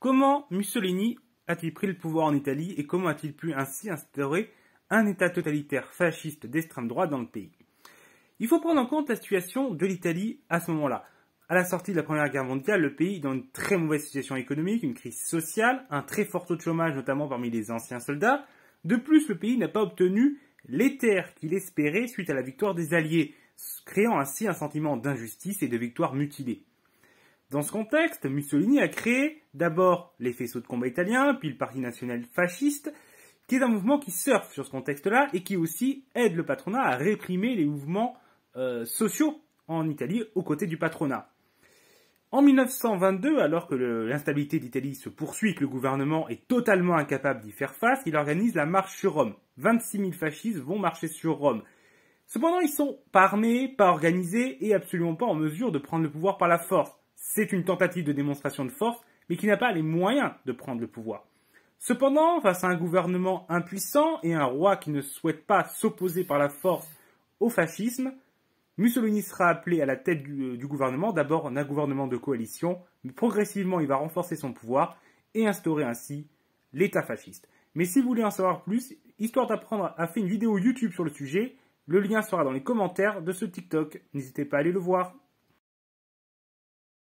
Comment Mussolini a-t-il pris le pouvoir en Italie et comment a-t-il pu ainsi instaurer un État totalitaire fasciste d'extrême droite dans le pays Il faut prendre en compte la situation de l'Italie à ce moment-là. À la sortie de la Première Guerre mondiale, le pays est dans une très mauvaise situation économique, une crise sociale, un très fort taux de chômage notamment parmi les anciens soldats. De plus, le pays n'a pas obtenu les terres qu'il espérait suite à la victoire des Alliés, créant ainsi un sentiment d'injustice et de victoire mutilée. Dans ce contexte, Mussolini a créé d'abord les faisceaux de combat italiens, puis le Parti national fasciste, qui est un mouvement qui surfe sur ce contexte-là et qui aussi aide le patronat à réprimer les mouvements euh, sociaux en Italie aux côtés du patronat. En 1922, alors que l'instabilité d'Italie se poursuit et que le gouvernement est totalement incapable d'y faire face, il organise la marche sur Rome. 26 000 fascistes vont marcher sur Rome. Cependant, ils sont pas armés, pas organisés et absolument pas en mesure de prendre le pouvoir par la force. C'est une tentative de démonstration de force, mais qui n'a pas les moyens de prendre le pouvoir. Cependant, face à un gouvernement impuissant et un roi qui ne souhaite pas s'opposer par la force au fascisme, Mussolini sera appelé à la tête du, euh, gouvernement, d'abord en un gouvernement de coalition, mais progressivement il va renforcer son pouvoir et instaurer ainsi l'État fasciste. Mais si vous voulez en savoir plus, Histoire d'apprendre a fait une vidéo YouTube sur le sujet, le lien sera dans les commentaires de ce TikTok, n'hésitez pas à aller le voir.